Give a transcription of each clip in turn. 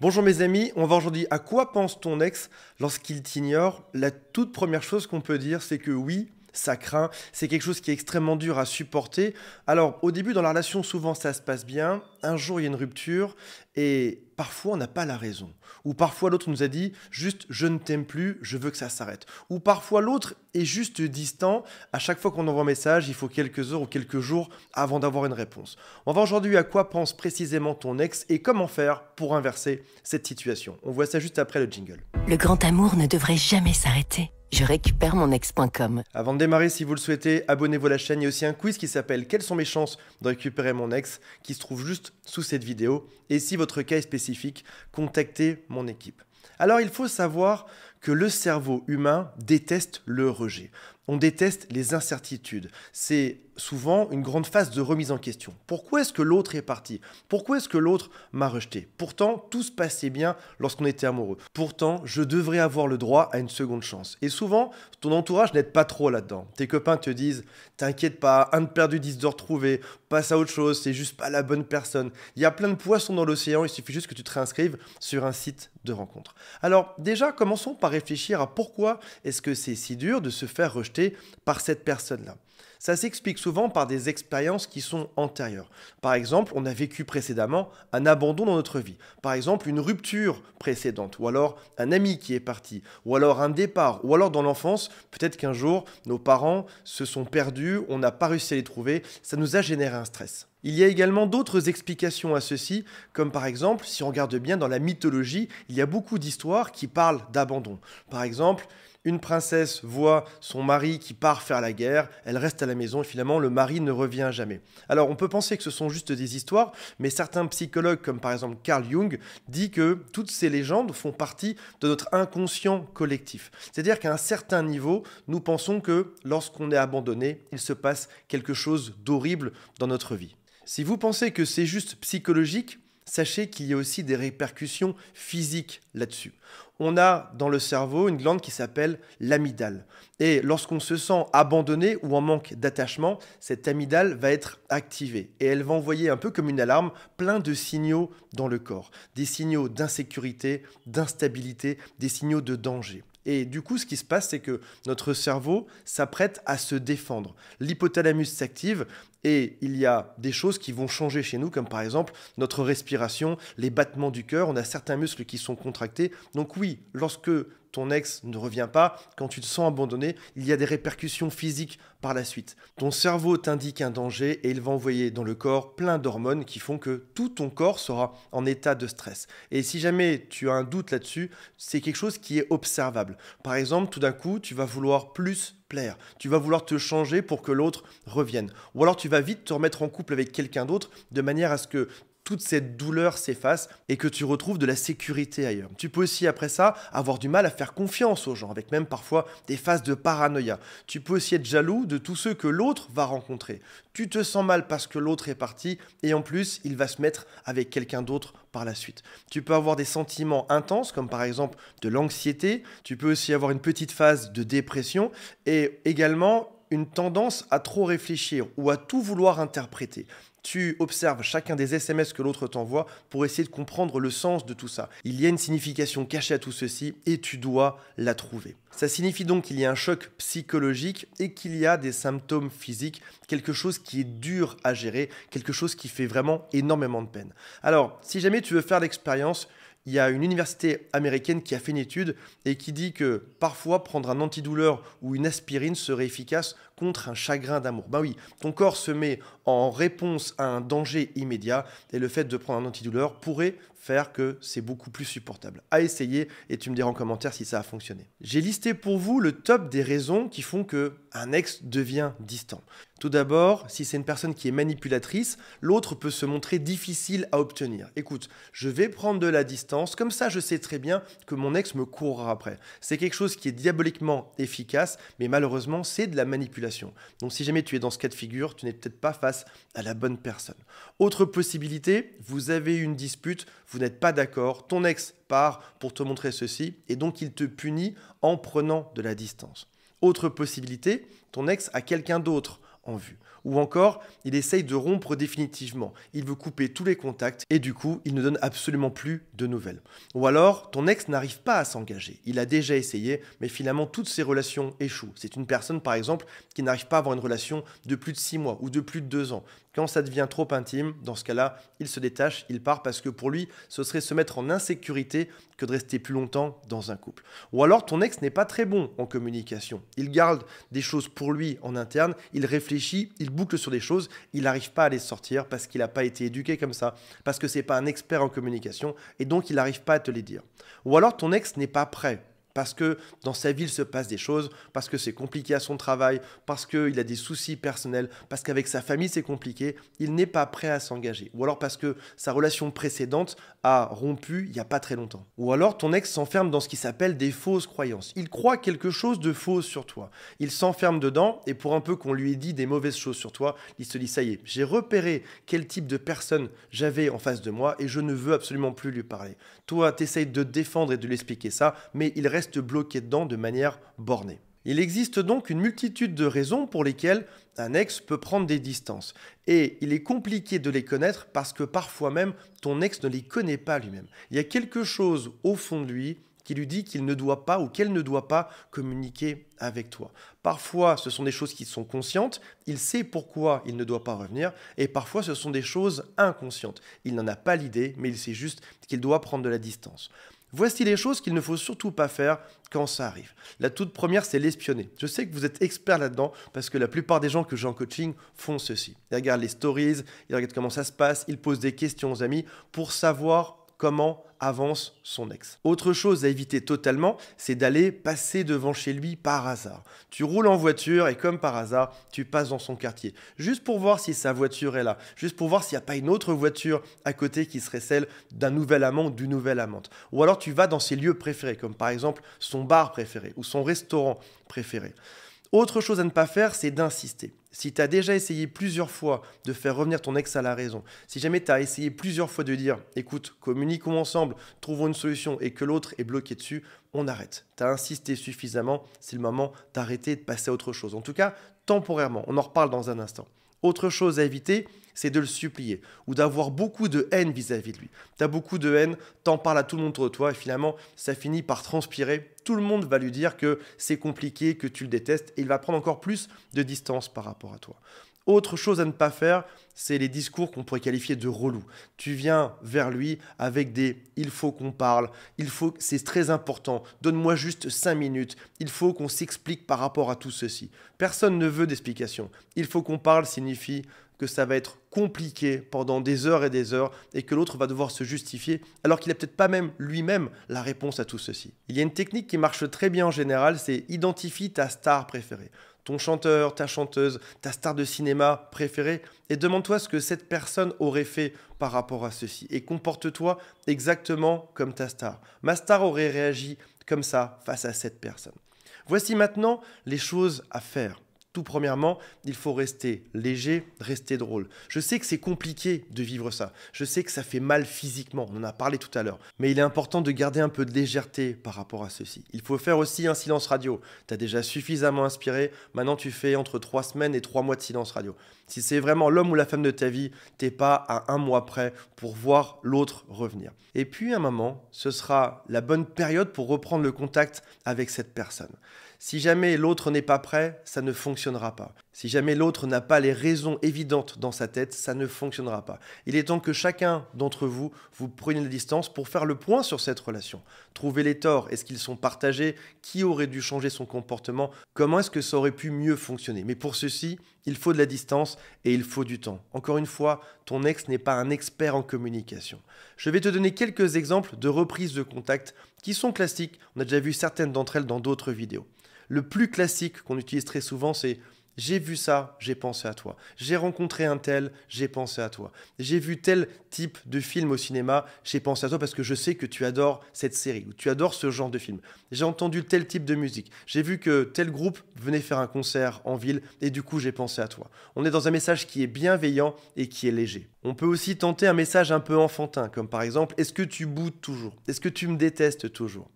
Bonjour mes amis, on va aujourd'hui à quoi pense ton ex lorsqu'il t'ignore La toute première chose qu'on peut dire, c'est que oui, ça craint, c'est quelque chose qui est extrêmement dur à supporter. Alors au début dans la relation souvent ça se passe bien, un jour il y a une rupture et parfois on n'a pas la raison. Ou parfois l'autre nous a dit juste je ne t'aime plus, je veux que ça s'arrête. Ou parfois l'autre est juste distant, à chaque fois qu'on envoie un message il faut quelques heures ou quelques jours avant d'avoir une réponse. On va aujourd'hui à quoi pense précisément ton ex et comment faire pour inverser cette situation. On voit ça juste après le jingle. Le grand amour ne devrait jamais s'arrêter je récupère mon ex.com. Avant de démarrer, si vous le souhaitez, abonnez-vous à la chaîne. Il y a aussi un quiz qui s'appelle Quelles sont mes chances de récupérer mon ex qui se trouve juste sous cette vidéo. Et si votre cas est spécifique, contactez mon équipe. Alors il faut savoir que le cerveau humain déteste le rejet on déteste les incertitudes. C'est souvent une grande phase de remise en question. Pourquoi est-ce que l'autre est parti Pourquoi est-ce que l'autre m'a rejeté Pourtant, tout se passait bien lorsqu'on était amoureux. Pourtant, je devrais avoir le droit à une seconde chance. Et souvent, ton entourage n'aide pas trop là-dedans. Tes copains te disent T'inquiète pas, un de perdu, dix de retrouvé, passe à autre chose, c'est juste pas la bonne personne. Il y a plein de poissons dans l'océan, il suffit juste que tu te réinscrives sur un site de rencontre. Alors, déjà, commençons par réfléchir à pourquoi est-ce que c'est si dur de se faire rejeter par cette personne-là. Ça s'explique souvent par des expériences qui sont antérieures. Par exemple, on a vécu précédemment un abandon dans notre vie. Par exemple, une rupture précédente, ou alors un ami qui est parti, ou alors un départ, ou alors dans l'enfance, peut-être qu'un jour, nos parents se sont perdus, on n'a pas réussi à les trouver, ça nous a généré un stress. Il y a également d'autres explications à ceci, comme par exemple, si on regarde bien dans la mythologie, il y a beaucoup d'histoires qui parlent d'abandon. Par exemple, une princesse voit son mari qui part faire la guerre, elle reste à la maison et finalement le mari ne revient jamais. Alors on peut penser que ce sont juste des histoires, mais certains psychologues comme par exemple Carl Jung dit que toutes ces légendes font partie de notre inconscient collectif. C'est-à-dire qu'à un certain niveau, nous pensons que lorsqu'on est abandonné, il se passe quelque chose d'horrible dans notre vie. Si vous pensez que c'est juste psychologique, sachez qu'il y a aussi des répercussions physiques là-dessus on a dans le cerveau une glande qui s'appelle l'amidale. Et lorsqu'on se sent abandonné ou en manque d'attachement, cette amygdale va être activée et elle va envoyer un peu comme une alarme plein de signaux dans le corps, des signaux d'insécurité, d'instabilité, des signaux de danger. Et du coup, ce qui se passe, c'est que notre cerveau s'apprête à se défendre. L'hypothalamus s'active et il y a des choses qui vont changer chez nous, comme par exemple notre respiration, les battements du cœur. On a certains muscles qui sont contractés. Donc oui, lorsque ton ex ne revient pas, quand tu te sens abandonné, il y a des répercussions physiques par la suite. Ton cerveau t'indique un danger et il va envoyer dans le corps plein d'hormones qui font que tout ton corps sera en état de stress. Et si jamais tu as un doute là-dessus, c'est quelque chose qui est observable. Par exemple, tout d'un coup, tu vas vouloir plus plaire. Tu vas vouloir te changer pour que l'autre revienne. Ou alors tu vas vite te remettre en couple avec quelqu'un d'autre de manière à ce que toute cette douleur s'efface et que tu retrouves de la sécurité ailleurs. Tu peux aussi après ça avoir du mal à faire confiance aux gens, avec même parfois des phases de paranoïa. Tu peux aussi être jaloux de tous ceux que l'autre va rencontrer. Tu te sens mal parce que l'autre est parti et en plus il va se mettre avec quelqu'un d'autre par la suite. Tu peux avoir des sentiments intenses comme par exemple de l'anxiété, tu peux aussi avoir une petite phase de dépression et également une tendance à trop réfléchir ou à tout vouloir interpréter. Tu observes chacun des SMS que l'autre t'envoie pour essayer de comprendre le sens de tout ça. Il y a une signification cachée à tout ceci et tu dois la trouver. Ça signifie donc qu'il y a un choc psychologique et qu'il y a des symptômes physiques, quelque chose qui est dur à gérer, quelque chose qui fait vraiment énormément de peine. Alors, si jamais tu veux faire l'expérience, il y a une université américaine qui a fait une étude et qui dit que parfois prendre un antidouleur ou une aspirine serait efficace contre un chagrin d'amour. Ben oui, ton corps se met en réponse à un danger immédiat et le fait de prendre un antidouleur pourrait faire que c'est beaucoup plus supportable. À essayer et tu me diras en commentaire si ça a fonctionné. J'ai listé pour vous le top des raisons qui font que un ex devient distant. Tout d'abord, si c'est une personne qui est manipulatrice, l'autre peut se montrer difficile à obtenir. Écoute, je vais prendre de la distance, comme ça je sais très bien que mon ex me courra après. C'est quelque chose qui est diaboliquement efficace, mais malheureusement c'est de la manipulation. Donc si jamais tu es dans ce cas de figure, tu n'es peut-être pas face à la bonne personne. Autre possibilité, vous avez une dispute, vous n'êtes pas d'accord, ton ex part pour te montrer ceci, et donc il te punit en prenant de la distance. Autre possibilité, ton ex a quelqu'un d'autre vue. Ou encore, il essaye de rompre définitivement. Il veut couper tous les contacts et du coup, il ne donne absolument plus de nouvelles. Ou alors, ton ex n'arrive pas à s'engager. Il a déjà essayé, mais finalement, toutes ses relations échouent. C'est une personne, par exemple, qui n'arrive pas à avoir une relation de plus de six mois ou de plus de deux ans. Quand ça devient trop intime, dans ce cas-là, il se détache, il part parce que pour lui, ce serait se mettre en insécurité que de rester plus longtemps dans un couple. Ou alors, ton ex n'est pas très bon en communication. Il garde des choses pour lui en interne, il réfléchit il boucle sur des choses, il n'arrive pas à les sortir parce qu'il n'a pas été éduqué comme ça, parce que c'est pas un expert en communication et donc il n'arrive pas à te les dire. Ou alors ton ex n'est pas prêt parce que dans sa vie, il se passe des choses, parce que c'est compliqué à son travail, parce qu'il a des soucis personnels, parce qu'avec sa famille, c'est compliqué, il n'est pas prêt à s'engager. Ou alors parce que sa relation précédente a rompu il n'y a pas très longtemps. Ou alors ton ex s'enferme dans ce qui s'appelle des fausses croyances. Il croit quelque chose de faux sur toi. Il s'enferme dedans et pour un peu qu'on lui ait dit des mauvaises choses sur toi, il se dit ça y est, j'ai repéré quel type de personne j'avais en face de moi et je ne veux absolument plus lui parler. Toi, t'essayes de défendre et de lui expliquer ça, mais il reste bloqué dedans de manière bornée. Il existe donc une multitude de raisons pour lesquelles un ex peut prendre des distances. Et il est compliqué de les connaître parce que parfois même ton ex ne les connaît pas lui-même. Il y a quelque chose au fond de lui qui lui dit qu'il ne doit pas ou qu'elle ne doit pas communiquer avec toi. Parfois, ce sont des choses qui sont conscientes, il sait pourquoi il ne doit pas revenir, et parfois, ce sont des choses inconscientes. Il n'en a pas l'idée, mais il sait juste qu'il doit prendre de la distance. Voici les choses qu'il ne faut surtout pas faire quand ça arrive. La toute première, c'est l'espionner. Je sais que vous êtes expert là-dedans parce que la plupart des gens que j'ai en coaching font ceci. Ils regardent les stories, ils regardent comment ça se passe, ils posent des questions aux amis pour savoir comment avance son ex. Autre chose à éviter totalement, c'est d'aller passer devant chez lui par hasard. Tu roules en voiture et comme par hasard, tu passes dans son quartier, juste pour voir si sa voiture est là, juste pour voir s'il n'y a pas une autre voiture à côté qui serait celle d'un nouvel amant ou d'une nouvelle amante. Ou alors tu vas dans ses lieux préférés, comme par exemple son bar préféré ou son restaurant préféré. Autre chose à ne pas faire, c'est d'insister si tu as déjà essayé plusieurs fois de faire revenir ton ex à la raison, si jamais tu as essayé plusieurs fois de dire écoute, communiquons ensemble, trouvons une solution et que l'autre est bloqué dessus, on arrête. Tu as insisté suffisamment, c'est le moment d'arrêter et de passer à autre chose. En tout cas, temporairement, on en reparle dans un instant. Autre chose à éviter, c'est de le supplier ou d'avoir beaucoup de haine vis-à-vis de lui. Tu as beaucoup de haine, t'en parles à tout le monde autour de toi et finalement, ça finit par transpirer. Tout le monde va lui dire que c'est compliqué, que tu le détestes et il va prendre encore plus de distance par rapport à toi. Autre chose à ne pas faire, c'est les discours qu'on pourrait qualifier de relous. Tu viens vers lui avec des il faut qu'on parle, il faut c'est très important, donne-moi juste 5 minutes, il faut qu'on s'explique par rapport à tout ceci. Personne ne veut d'explication. Il faut qu'on parle signifie que ça va être compliqué pendant des heures et des heures et que l'autre va devoir se justifier alors qu'il n'a peut-être pas même lui-même la réponse à tout ceci. Il y a une technique qui marche très bien en général, c'est identifie ta star préférée, ton chanteur, ta chanteuse, ta star de cinéma préférée et demande-toi ce que cette personne aurait fait par rapport à ceci et comporte-toi exactement comme ta star. Ma star aurait réagi comme ça face à cette personne. Voici maintenant les choses à faire. Tout premièrement, il faut rester léger, rester drôle. Je sais que c'est compliqué de vivre ça. Je sais que ça fait mal physiquement, on en a parlé tout à l'heure. Mais il est important de garder un peu de légèreté par rapport à ceci. Il faut faire aussi un silence radio. Tu as déjà suffisamment inspiré, maintenant tu fais entre 3 semaines et 3 mois de silence radio. Si c'est vraiment l'homme ou la femme de ta vie, t'es pas à un mois près pour voir l'autre revenir. Et puis à un moment, ce sera la bonne période pour reprendre le contact avec cette personne. Si jamais l'autre n'est pas prêt, ça ne fonctionnera pas. Si jamais l'autre n'a pas les raisons évidentes dans sa tête, ça ne fonctionnera pas. Il est temps que chacun d'entre vous, vous preniez la distance pour faire le point sur cette relation. Trouver les torts, est-ce qu'ils sont partagés Qui aurait dû changer son comportement Comment est-ce que ça aurait pu mieux fonctionner Mais pour ceci, il faut de la distance et il faut du temps. Encore une fois, ton ex n'est pas un expert en communication. Je vais te donner quelques exemples de reprises de contact qui sont classiques. On a déjà vu certaines d'entre elles dans d'autres vidéos. Le plus classique qu'on utilise très souvent, c'est ⁇ j'ai vu ça, j'ai pensé à toi. J'ai rencontré un tel, j'ai pensé à toi. J'ai vu tel type de film au cinéma, j'ai pensé à toi parce que je sais que tu adores cette série ou tu adores ce genre de film. J'ai entendu tel type de musique. J'ai vu que tel groupe venait faire un concert en ville et du coup j'ai pensé à toi. On est dans un message qui est bienveillant et qui est léger. On peut aussi tenter un message un peu enfantin, comme par exemple Est-ce que tu boudes toujours Est-ce que tu me détestes toujours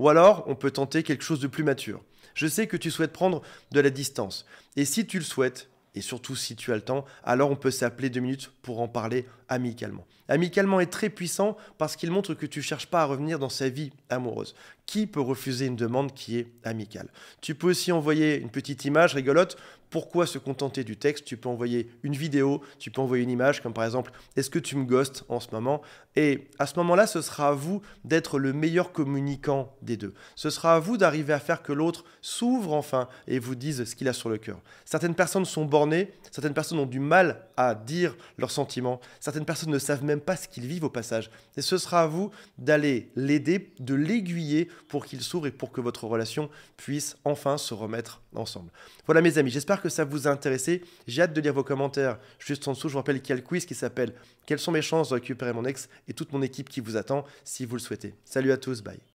ou alors, on peut tenter quelque chose de plus mature. Je sais que tu souhaites prendre de la distance. Et si tu le souhaites, et surtout si tu as le temps, alors on peut s'appeler deux minutes pour en parler amicalement. Amicalement est très puissant parce qu'il montre que tu ne cherches pas à revenir dans sa vie amoureuse, qui peut refuser une demande qui est amicale Tu peux aussi envoyer une petite image rigolote. Pourquoi se contenter du texte Tu peux envoyer une vidéo, tu peux envoyer une image comme par exemple Est-ce que tu me ghostes en ce moment Et à ce moment-là, ce sera à vous d'être le meilleur communicant des deux. Ce sera à vous d'arriver à faire que l'autre s'ouvre enfin et vous dise ce qu'il a sur le cœur. Certaines personnes sont bornées, certaines personnes ont du mal à dire leurs sentiments, certaines personnes ne savent même pas ce qu'ils vivent au passage. Et ce sera à vous d'aller l'aider, de l'aiguiller pour qu'il s'ouvre et pour que votre relation puisse enfin se remettre ensemble. Voilà mes amis, j'espère que ça vous a intéressé. J'ai hâte de lire vos commentaires. Juste en dessous, je vous rappelle qu'il y a le quiz qui s'appelle Quelles sont mes chances de récupérer mon ex et toute mon équipe qui vous attend si vous le souhaitez. Salut à tous, bye.